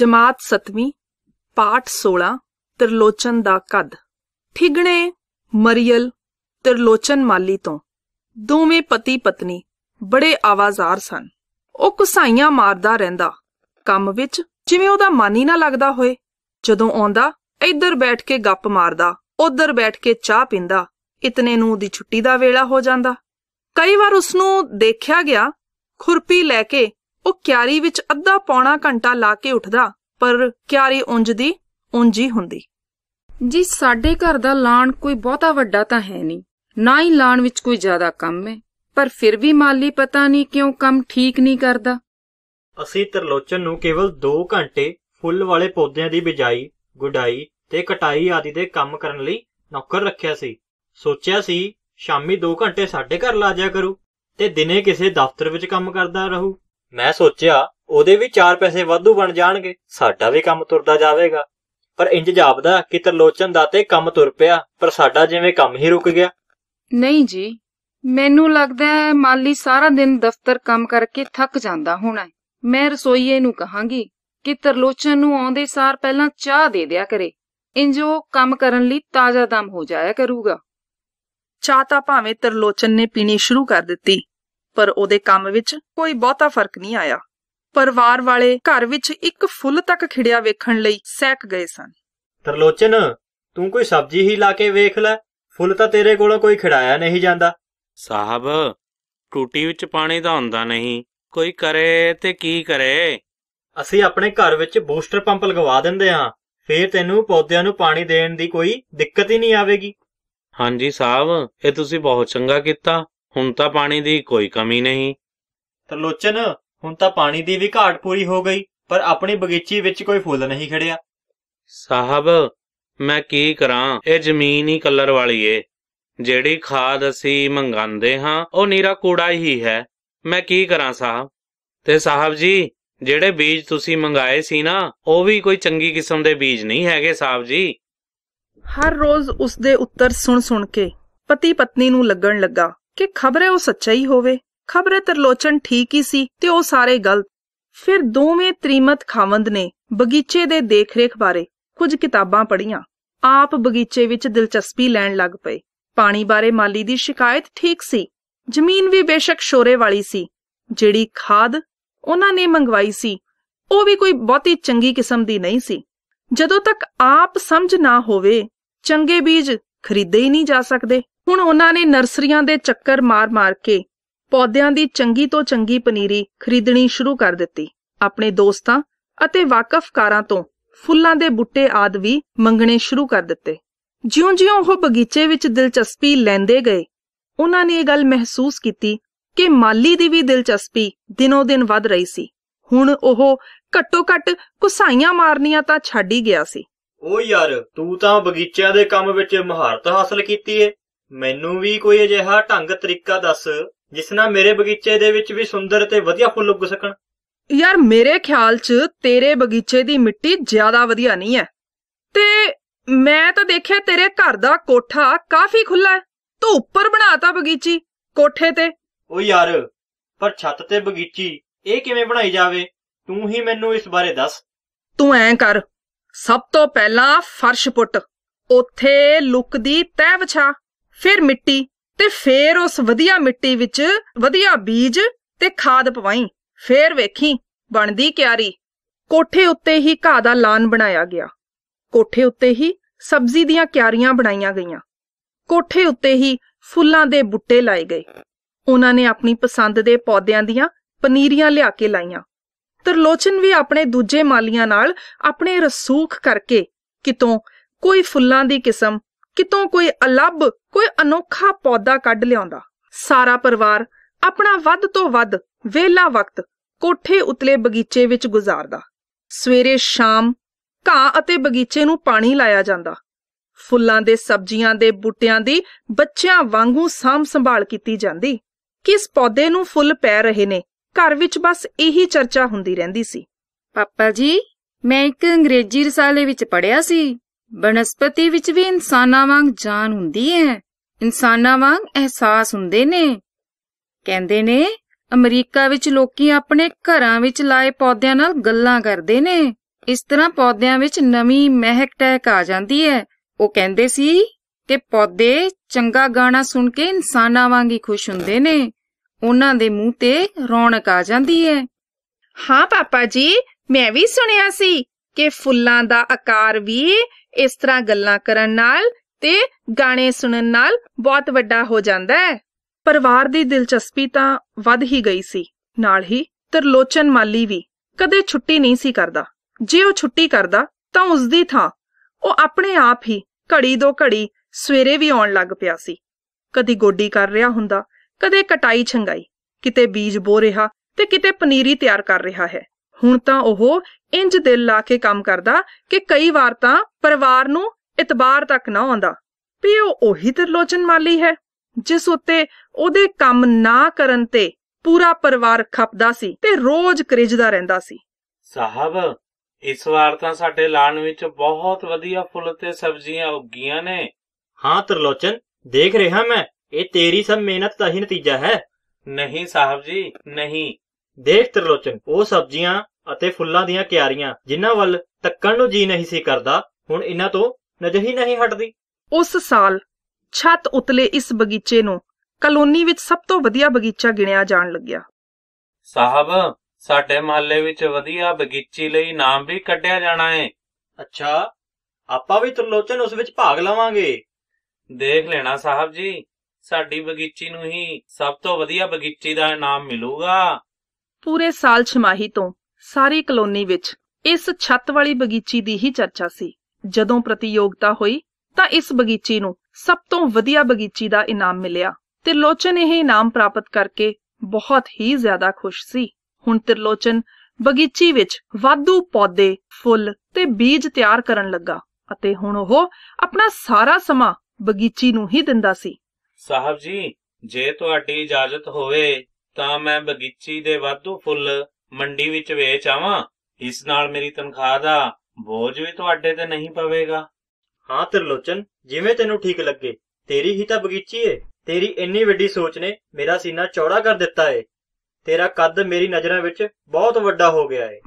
ਜਮਾਤ 7ਵੀਂ ਪਾਠ 16 ਤਰਲੋਚਨ ਦਾ ਕਦ ਠਿਗਣੇ ਮਰੀਲ ਤਰਲੋਚਨ ਮਾਲੀ ਤੋਂ ਦੋਵੇਂ ਪਤੀ ਪਤਨੀ ਬੜੇ ਆਵਾਜ਼ਾਰ ਸਨ ਉਹ ਕੁਸਾਈਆਂ ਮਾਰਦਾ ਰਹਿੰਦਾ ਕੰਮ ਵਿੱਚ ਜਿਵੇਂ ਉਹਦਾ ਮਨ ਹੀ ਨਾ ਲੱਗਦਾ ਹੋਏ ਜਦੋਂ ਆਉਂਦਾ ਇੱਧਰ ਬੈਠ ਕੇ ਗੱਪ ਮਾਰਦਾ ਉੱਧਰ ਬੈਠ ਕੇ ਚਾਹ ਪੀਂਦਾ ਇਤਨੇ ਨੂੰ ਦੀ ਛੁੱਟੀ ਦਾ ਵੇਲਾ ਹੋ ਜਾਂਦਾ ਕਈ ਵਾਰ ਉਸ ਨੂੰ ਦੇਖਿਆ ਗਿਆ ਖੁਰਪੀ ਲੈ ਕੇ ਉਹ ਕਿਆਰੀ ਵਿੱਚ ਅੱਧਾ ਪੌਣਾ ਘੰਟਾ ਲਾ ਕੇ ਉੱਠਦਾ ਪਰ ਕਿਆਰੀ ਉਂਝ ਦੀ ਹੁੰਦੀ ਜੀ ਸਾਡੇ ਘਰ ਦਾ ਲਾਣ ਕੋਈ ਬਹੁਤਾ ਵੱਡਾ ਤਾਂ ਹੈ ਨਹੀਂ ਨਾ ਹੀ ਲਾਣ ਵਿੱਚ ਕੋਈ ਜ਼ਿਆਦਾ ਕੰਮ ਹੈ ਪਰ ਫਿਰ ਵੀ ਮਾਲੀ ਪਤਾ ਨਹੀਂ ਕਿਉਂ ਕੰਮ ਠੀਕ ਨਹੀਂ ਕਰਦਾ ਅਸੀਂ ਤਰਲੋਚਨ ਨੂੰ ਕੇਵਲ 2 ਘੰਟੇ ਫੁੱਲ ਵਾਲੇ ਪੌਦਿਆਂ ਦੀ ਬਿਜਾਈ ਗੁਡਾਈ ਤੇ ਕਟਾਈ ਆਦਿ ਦੇ ਕੰਮ ਕਰਨ ਲਈ ਨੌਕਰ ਰੱਖਿਆ ਸੀ ਸੋਚਿਆ ਸੀ ਸ਼ਾਮੀ 2 ਘੰਟੇ ਸਾਡੇ ਘਰ ਲਾ ਜਾਇਆ ਕਰੂ ਤੇ ਦਿਨੇ ਕਿਸੇ ਦਫ਼ਤਰ ਵਿੱਚ ਕੰਮ ਕਰਦਾ ਰਹੂ ਮੈਂ ਸੋਚਿਆ ਉਹਦੇ ਵੀ 4 ਪੈਸੇ ਵਾਧੂ ਬਣ ਜਾਣਗੇ ਸਾਡਾ ਵੀ ਕੰਮ ਤੁਰਦਾ ਜਾਵੇਗਾ ਪਰ ਇੰਜ ਜਾਪਦਾ ਕਿ ਤਰਲੋਚਨ ਦਾ ਤੇ ਕੰਮ ਤੁਰ ਪਿਆ ਪਰ ਸਾਡਾ ਜਿਵੇਂ ਕੰਮ ਹੀ ਰੁਕ ਗਿਆ ਨਹੀਂ ਜੀ ਮੈਨੂੰ ਲੱਗਦਾ ਹੈ ਮਾਲੀ ਸਾਰਾ ਦਿਨ ਦਫ਼ਤਰ ਕੰਮ ਕਰਕੇ ਥੱਕ ਜਾਂਦਾ ਹੋਣਾ ਮੈਂ ਰਸੋਈਏ ਨੂੰ ਕਹਾਂਗੀ ਕਿ ਤਰਲੋਚਨ ਨੂੰ ਆਉਂਦੇ ਸਾਰ ਪਹਿਲਾਂ ਚਾਹ ਦੇ ਦਿਆ ਕਰੇ ਇੰਜ ਉਹ ਕੰਮ ਕਰਨ ਲਈ ਤਾਜ਼ਾ ਦਮ ਹੋ ਜਾਇਆ ਕਰੂਗਾ ਚਾਹ ਤਾਂ ਭਾਵੇਂ ਤਰਲੋਚਨ ਨੇ ਪੀਣੀ ਸ਼ੁਰੂ ਕਰ ਦਿੱਤੀ ਪਰ ਉਹਦੇ ਕੰਮ ਵਿੱਚ ਕੋਈ ਬਹੁਤਾ ਫਰਕ ਨਹੀਂ ਆਇਆ ਪਰਿਵਾਰ ਵਾਲੇ ਘਰ ਵਿੱਚ ਇੱਕ ਫੁੱਲ ਤੱਕ ਖਿੜਿਆ ਵੇਖਣ ਲਈ ਸਹਿਕ ਗਏ ਸਨ ਤਰਲੋਚਨ ਤੂੰ ਕੋਈ ਸਬਜ਼ੀ ਹੀ ਲਾ ਕੇ ਵੇਖ ਲੈ ਫੁੱਲ ਤਾਂ ਤੇਰੇ ਕੋਲੋਂ ਕੋਈ ਖਿੜਾਇਆ ਨਹੀਂ ਜਾਂਦਾ ਸਾਹਿਬ ਟੂਟੀ ਵਿੱਚ ਪਾਣੀ ਤਾਂ ਹੁੰਦਾ ਨਹੀਂ ਕੋਈ ਕਰੇ ਤੇ ਕੀ ਕਰੇ ਅਸੀਂ ਆਪਣੇ ਘਰ ਵਿੱਚ ਬੂਸਟਰ ਪੰਪ ਲਗਵਾ ਦਿੰਦੇ ਹਾਂ ਫੇਰ ਤੈਨੂੰ ਪੌਦਿਆਂ ਨੂੰ ਪਾਣੀ ਦੇਣ ਦੀ ਕੋਈ ਦਿੱਕਤ ਹੀ ਨਹੀਂ ਆਵੇਗੀ ਹਾਂਜੀ ਸਾਹਿਬ ਇਹ ਤੁਸੀਂ ਬਹੁਤ ਚੰਗਾ ਕੀਤਾ ਹੁਣ ਤਾਂ ਪਾਣੀ ਦੀ ਕੋਈ ਕਮੀ ਨਹੀਂ ਤਰਲੋਚਨ ਹੁਣ ਤਾਂ ਪਾਣੀ ਦੀ ਵੀ ਘਾਟ ਪੂਰੀ ਹੋ ਗਈ ਪਰ ਆਪਣੀ ਬਗੀਚੀ ਵਿੱਚ ਕੋਈ ਫੁੱਲ ਨਹੀਂ ਖੜਿਆ ਸਾਹਿਬ ਮੈਂ ਕੀ ਕਰਾਂ ਇਹ ਜ਼ਮੀਨ ਹੀ ਕਲਰ ਵਾਲੀ ਏ ਜਿਹੜੀ ਖਾਦ ਅਸੀਂ ਮੰਗਾਂਦੇ ਹਾਂ ਉਹ ਨੀਰਾ ਕੂੜਾ ਹੀ ਹੈ ਮੈਂ ਕੀ ਕਰਾਂ ਸਾਹਿਬ ਤੇ ਸਾਹਿਬ ਜੀ ਜਿਹੜੇ ਬੀਜ ਤੁਸੀਂ ਮੰਗਾਏ ਸੀ ਨਾ ਉਹ ਵੀ ਕੋਈ ਚੰਗੀ ਕਿਸਮ ਦੇ ਬੀਜ ਨਹੀਂ ਹੈਗੇ ਸਾਹਿਬ ਜੀ ਹਰ ਰੋਜ਼ ਉਸ ਦੇ ਉੱਤਰ ਸੁਣ ਸੁਣ ਕੇ ਪਤੀ ਪਤਨੀ ਨੂੰ ਲੱਗਣ ਲੱਗਾ ਕਿ ਖਬਰ ਹੈ ਉਹ ਸੱਚਾ ਹੀ ਹੋਵੇ ਹੈ ਤਰਲੋਚਨ ਠੀਕ ਹੀ ਸੀ ਤੇ ਉਹ ਸਾਰੇ ਗਲਤ ਫਿਰ ਦੋਵੇਂ ਤ੍ਰੀਮਤ ਖਾਵੰਦ ਨੇ ਬਗੀਚੇ ਦੇ ਦੇਖਰੇਖ ਬਾਰੇ ਕੁਝ ਕਿਤਾਬਾਂ ਪੜ੍ਹੀਆਂ ਆਪ ਬਗੀਚੇ ਵਿੱਚ ਦਿਲਚਸਪੀ ਲੈਣ ਲੱਗ ਪਏ ਪਾਣੀ ਬਾਰੇ ਮਾਲੀ ਦੀ ਸ਼ਿਕਾਇਤ ਠੀਕ ਸੀ ਜ਼ਮੀਨ ਵੀ ਬੇਸ਼ੱਕ ਸ਼ੋਰੇ ਵਾਲੀ ਸੀ ਜਿਹੜੀ ਖਾਦ ਉਹਨਾਂ ਨੇ ਮੰਗਵਾਈ ਸੀ ਉਹ ਵੀ ਕੋਈ ਬਹੁਤੀ ਚੰਗੀ ਕਿਸਮ ਦੀ ਨਹੀਂ ਸੀ ਜਦੋਂ ਤੱਕ ਆਪ ਸਮਝ ਨਾ ਹੋਵੇ ਚੰਗੇ ਬੀਜ ਖਰੀਦੇ ਹੀ ਨਹੀਂ ਜਾ ਸਕਦੇ ਹੁਣ ਉਹਨਾਂ ਨੇ ਨਰਸਰੀਆਂ ਦੇ ਚੱਕਰ ਮਾਰ-ਮਾਰ ਕੇ ਪੌਦਿਆਂ ਦੀ ਚੰਗੀ ਤੋਂ ਚੰਗੀ ਪਨੀਰੀ ਖਰੀਦਣੀ ਸ਼ੁਰੂ ਕਰ ਦਿੱਤੀ ਆਪਣੇ ਦੋਸਤਾਂ ਅਤੇ ਵਾਕਫਕਾਰਾਂ ਤੋਂ ਫੁੱਲਾਂ ਦੇ ਬੁੱਟੇ ਆਦ ਵੀ ਮੰਗਣੇ ਸ਼ੁਰੂ ਕਰ ਦਿੱਤੇ ਜਿਉਂ-ਜਿਉਂ ਉਹ ਬਗੀਚੇ ਵਿੱਚ ਦਿਲਚਸਪੀ ਲੈਂਦੇ ਗਏ ਉਹਨਾਂ ਨੇ ਇਹ ਗੱਲ ਮਹਿਸੂਸ ਕੀਤੀ ਕਿ ਮਾਲੀ ਦੀ ਵੀ ਦਿਲਚਸਪੀ ਦਿਨੋ-ਦਿਨ ਵੱਧ ਰਹੀ ਸੀ ਹੁਣ ਉਹ ਘੱਟੋ-ਘੱਟ ਕੁਸਾਈਆਂ ਮਾਰਨੀਆਂ ਤਾਂ ਛੱਡ ਹੀ ਗਿਆ ਸੀ ਓ ਯਾਰ ਤੂੰ ਤਾਂ ਬਗੀਚਿਆਂ ਦੇ ਕੰਮ ਵਿੱਚ ਮਹਾਰਤ ਹਾਸਲ ਕੀਤੀ ਏ ਮੈਨੂੰ ਵੀ ਕੋਈ ਅਜਿਹਾ ਢੰਗ ਤਰੀਕਾ ਦੱਸ ਜਿਸ ਨਾਲ ਮੇਰੇ ਬਗੀਚੇ ਦੇ ਵਿੱਚ ਵੀ ਸੁੰਦਰ ਤੇ ਵਧੀਆ ਫੁੱਲ ਉੱਗ ਸਕਣ ਯਾਰ ਮੇਰੇ ਖਿਆਲ 'ਚ ਤੇਰੇ ਬਗੀਚੇ ਦੀ ਮਿੱਟੀ ਜ਼ਿਆਦਾ ਵਧੀਆ ਨਹੀਂ ਹੈ ਤੇ ਮੈਂ ਤਾਂ ਦੇਖਿਆ ਤੇਰੇ ਘਰ ਦਾ ਕੋਠਾ ਕਾਫੀ ਖੁੱਲਾ ਹੈ ਤੂੰ ਉੱਪਰ ਬਣਾਤਾ ਬਗੀਚੀ ਕੋਠੇ ਤੇ ਓ ਯਾਰ ਪਰ ਛੱਤ ਤੇ ਬਗੀਚੀ ਇਹ ਕਿਵੇਂ ਬਣਾਈ ਜਾਵੇ ਤੂੰ ਹੀ ਮੈਨੂੰ ਇਸ ਬਾਰੇ ਦੱਸ ਤੂੰ ਐਂ ਕਰ ਸਭ ਤੋਂ ਪਹਿਲਾਂ ਫਰਸ਼ ਪੁੱਟ ਉੱਥੇ ਲੁੱਕ ਦੀ ਤਹਿ ਵਿਛਾ ਫਿਰ ਮਿੱਟੀ ਤੇ ਫੇਰ ਉਸ ਵਧੀਆ ਮਿੱਟੀ ਵਿੱਚ ਵਧੀਆ ਬੀਜ ਤੇ ਖਾਦ ਪਵਾਈ ਫੇਰ ਵੇਖੀ ਬਣਦੀ ਕਿਆਰੀ ਕੋਠੇ ਉੱਤੇ ਹੀ ਘਾਹ ਦਾ ਲਾਨ ਬਣਾਇਆ ਗਿਆ ਕੋਠੇ ਉੱਤੇ ਹੀ ਸਬਜ਼ੀ ਦੀਆਂ ਕਿਆਰੀਆਂ ਬਣਾਈਆਂ ਗਈਆਂ ਕੋਠੇ ਉੱਤੇ ਹੀ ਫੁੱਲਾਂ ਦੇ ਬੁੱਟੇ ਲਾਏ ਗਏ ਉਹਨਾਂ ਨੇ ਆਪਣੀ ਪਸੰਦ ਦੇ ਪੌਦਿਆਂ ਦੀਆਂ ਪਨੀਰੀਆਂ ਲਿਆ ਕੇ ਲਾਈਆਂ ਤਰਲੋਚਨ ਵੀ ਆਪਣੇ ਦੂਜੇ ਮਾਲੀਆਂ ਨਾਲ ਆਪਣੇ ਰਸੂਖ ਕਰਕੇ ਕਿਤੋਂ ਕੋਈ ਫੁੱਲਾਂ ਦੀ ਕਿਸਮ ਕਿਤੋਂ ਕੋਈ ਅਲੱਭ ਕੋਈ ਅਨੋਖਾ ਪੌਦਾ ਕੱਢ ਲਿਆਉਂਦਾ ਸਾਰਾ ਪਰਿਵਾਰ ਆਪਣਾ ਵੱਧ ਤੋਂ ਵੱਧ ਵੇਲਾ ਵਕਤ ਕੋਠੇ ਉਤਲੇ ਬਗੀਚੇ ਵਿੱਚ ਗੁਜ਼ਾਰਦਾ ਸਵੇਰੇ ਸ਼ਾਮ ਘਾਹ ਅਤੇ ਬਗੀਚੇ ਨੂੰ ਪਾਣੀ ਲਾਇਆ ਜਾਂਦਾ ਫੁੱਲਾਂ ਦੇ ਸਬਜ਼ੀਆਂ ਦੇ ਬੂਟਿਆਂ ਦੀ ਬੱਚਿਆਂ ਵਾਂਗੂ ਸਾਂਭ ਸੰਭਾਲ ਕੀਤੀ ਜਾਂਦੀ ਕਿਸ ਪੌਦੇ ਨੂੰ ਫੁੱਲ ਪੈ ਰਹੇ ਨੇ ਘਰ ਵਿੱਚ ਬਸ ਇਹੀ ਚਰਚਾ ਹੁੰਦੀ ਰਹਿੰਦੀ ਸੀ ਪਾਪਾ ਜੀ ਮੈਂ ਇੱਕ ਅੰਗਰੇਜ਼ੀ ਰਸਾਲੇ ਵਿੱਚ ਪੜਿਆ ਸੀ ਬਨਸਪਤੀ ਵਿੱਚ ਵੀ ਇਨਸਾਨਾਂ ਵਾਂਗ ਜਾਨ ਹੁੰਦੀ ਹੈ ਇਨਸਾਨਾਂ ਵਾਂਗ ਅਹਿਸਾਸ ਹੁੰਦੇ ਨੇ ਕਹਿੰਦੇ ਨੇ ਅਮਰੀਕਾ ਵਿੱਚ ਲੋਕੀ ਆਪਣੇ ਘਰਾਂ ਵਿੱਚ ਲਾਏ ਪੌਦਿਆਂ ਨਾਲ ਗੱਲਾਂ ਕਰਦੇ ਨੇ ਇਸ ਤਰ੍ਹਾਂ ਪੌਦਿਆਂ ਵਿੱਚ ਨਵੀਂ ਮਹਿਕ ਟਹਿਕ ਆ ਜਾਂਦੀ ਹੈ ਉਹ ਕਹਿੰਦੇ ਸੀ ਕਿ ਪੌਦੇ ਚੰਗਾ ਗਾਣਾ ਸੁਣ ਕੇ ਇਨਸਾਨਾਂ ਵਾਂਗ ਹੀ ਖੁਸ਼ ਹੁੰਦੇ ਨੇ ਉਹਨਾਂ ਦੇ ਮੂੰਹ ਤੇ ਰੌਣਕ ਆ ਜਾਂਦੀ ਹੈ ਹਾਂ ਪਾਪਾ ਜੀ ਮੈਂ ਵੀ ਸੁਣਿਆ ਸੀ ਕਿ ਫੁੱਲਾਂ ਦਾ ਆਕਾਰ ਵੀ ਇਸ ਤਰ੍ਹਾਂ ਗੱਲਾਂ ਕਰਨ ਨਾਲ ਤੇ ਗਾਣੇ ਸੁਣਨ ਨਾਲ ਬਹੁਤ ਵੱਡਾ ਹੋ ਜਾਂਦਾ ਹੈ ਪਰਿਵਾਰ ਦੀ ਦਿਲਚਸਪੀ ਤਾਂ ਵੱਧ ਹੀ ਗਈ ਸੀ ਨਾਲ ਹੀ ਤਰਲੋਚਨ ਮਾਲੀ ਵੀ ਕਦੇ ਛੁੱਟੀ ਨਹੀਂ ਸੀ ਕਰਦਾ ਜੇ ਉਹ ਛੁੱਟੀ ਕਰਦਾ ਤਾਂ ਉਸ ਦੀ ਥਾਂ ਉਹ ਆਪਣੇ ਆਪ ਹੀ ਘੜੀ ਦੋ ਘੜੀ ਸਵੇਰੇ ਵੀ ਆਉਣ ਲੱਗ ਪਿਆ ਸੀ ਕਦੀ ਗੋਡੀ ਕਰ ਰਿਹਾ ਹੁੰਦਾ ਕਦੇ ਕਟਾਈ ਛੰਗਾਈ ਕਿਤੇ ਬੀਜ ਬੋ ਰਿਹਾ ਤੇ ਕਿਤੇ ਪਨੀਰੀ ਤਿਆਰ ਕਰ ਰਿਹਾ ਹੈ ਹੁਣ ਤਾਂ ਉਹ ਇੰਜ ਦਿਲ ਲਾ ਕੇ ਕੰਮ ਕਰਦਾ ਕਿ ਕਈ ਵਾਰ ਤਾਂ ਪਰਿਵਾਰ ਨੂੰ ਇਤਬਾਰ ਤੱਕ ਨਾ ਆਉਂਦਾ ਵੀ ਉਹ ਉਹੀ ਤਰਲੋਚਨ ਮਾਲੀ ਹੈ ਜਿਸ ਉੱਤੇ ਉਹਦੇ ਕੰਮ ਨਾ ਕਰਨ ਤੇ ਪੂਰਾ ਪਰਿਵਾਰ ਖੱਪਦਾ ਸੀ ਤੇ ਰੋਜ਼ ਕ੍ਰਿਜਦਾ ਰਹਿੰਦਾ ਸੀ ਸਾਹਿਬ ਇਸ ਵਾਰ ਤਾਂ ਸਾਡੇ ਲਾਣ ਵਿੱਚ ਬਹੁਤ ਵਧੀਆ ਫੁੱਲ ਤੇ ਸਬਜ਼ੀਆਂ ਉੱਗੀਆਂ ਨੇ ਹਾਂ ਤਰਲੋਚਨ ਦੇਖ ਰਿਹਾ ਮੈਂ ਇਹ ਤੇਰੀ ਸਭ ਮਿਹਨਤ ਦਾ ਹੀ ਨਤੀਜਾ ਹੈ ਨਹੀਂ ਸਾਹਿਬ ਜੀ ਨਹੀਂ ਦੇਖ ਤਰਲੋਚਨ ਉਹ ਸਬਜ਼ੀਆਂ ਅਤੇ ਫੁੱਲਾਂ ਦੀਆਂ ਕਿਆਰੀਆਂ ਜਿਨ੍ਹਾਂ ਵੱਲ ਤੱਕਣ ਨੂੰ ਜੀ ਨਹੀਂ ਸੀ ਕਰਦਾ ਹੁਣ ਇਹਨਾਂ ਤੋਂ ਨਜ਼ਰ ਹੀ ਨਹੀਂ ਹਟਦੀ ਉਸ ਸਾਲ ਛੱਤ ਉਤਲੇ ਇਸ ਬਗੀਚੇ ਨੂੰ ਕਲੋਨੀ ਵਿੱਚ ਸਭ ਤੋਂ ਵਧੀਆ ਬਗੀਚਾ ਗਿਣਿਆ ਜਾਣ ਲੱਗਿਆ ਸਾਹਿਬ ਸਾਡੇ ਮਹੱਲੇ ਵਿੱਚ ਵਧੀਆ ਬਗੀਚੀ ਲਈ ਨਾਮ ਵੀ ਕੱਢਿਆ ਜਾਣਾ ਹੈ ਅੱਛਾ ਆਪਾਂ ਵੀ ਤਰਲੋਚਨ ਉਸ ਵਿੱਚ ਭਾਗ ਲਵਾਂਗੇ ਦੇਖ ਲੈਣਾ ਸਾਹਿਬ ਜੀ ਸਾਡੀ ਬਗੀਚੀ ਨੂੰ ਹੀ ਸਭ ਤੋਂ ਵਧੀਆ ਬਗੀਚੀ ਦਾ ਇਨਾਮ ਮਿਲੂਗਾ ਪੂਰੇ ਸਾਲ ਛਮਾਹੀ ਤੋਂ ਸਾਰੀ ਕਲੋਨੀ ਵਿੱਚ ਇਸ ਛੱਤ ਵਾਲੀ ਬਗੀਚੀ ਦੀ ਹੀ ਚਰਚਾ ਸੀ ਜਦੋਂ ਪ੍ਰਤੀਯੋਗਤਾ ਹੋਈ ਤਾਂ ਇਸ ਬਗੀਚੀ ਨੂੰ ਸਭ ਤੋਂ ਵਧੀਆ ਬਗੀਚੀ ਦਾ ਇਨਾਮ ਮਿਲਿਆ ਤਿਰਲੋਚਨ ਇਹ ਇਨਾਮ ਪ੍ਰਾਪਤ ਕਰਕੇ ਬਹੁਤ ਹੀ ਜ਼ਿਆਦਾ ਖੁਸ਼ ਸੀ ਹੁਣ ਤਿਰਲੋਚਨ ਬਗੀਚੀ ਵਿੱਚ ਵਾਧੂ ਪੌਦੇ ਫੁੱਲ ਤੇ ਬੀਜ ਤਿਆਰ ਕਰਨ ਲੱਗਾ ਅਤੇ ਹੁਣ ਉਹ ਆਪਣਾ ਸਾਰਾ ਸਮਾਂ ਬਗੀਚੀ ਨੂੰ ਹੀ ਦਿੰਦਾ ਸੀ ਸਾਹਿਬ ਜੀ ਜੇ ਤੁਹਾਡੀ ਇਜਾਜ਼ਤ ਹੋਵੇ ਤਾਂ ਮੈਂ ਬਗੀਚੀ ਦੇ ਵਾਧੂ ਫੁੱਲ ਮੰਡੀ ਵਿੱਚ ਵੇਚ ਆਵਾਂ ਇਸ ਨਾਲ ਮੇਰੀ ਤਨਖਾਹ ਦਾ ਬੋਝ ਵੀ ਤੁਹਾਡੇ ਤੇ ਨਹੀਂ ਪਵੇਗਾ ਹਾਂ ਤਿਰਲੋਚਨ ਜਿਵੇਂ ਤੈਨੂੰ ਠੀਕ ਲੱਗੇ ਤੇਰੀ ਹੀ ਤਾਂ ਬਗੀਚੀ ਏ ਤੇਰੀ ਇੰਨੀ ਵੱਡੀ ਸੋਚ ਨੇ ਮੇਰਾ ਸੀਨਾ ਚੌੜਾ ਕਰ ਦਿੱਤਾ ਏ ਤੇਰਾ ਕੱਦ ਮੇਰੀ ਨਜ਼ਰਾਂ ਵਿੱਚ ਬਹੁਤ ਵੱਡਾ ਹੋ ਗਿਆ ਏ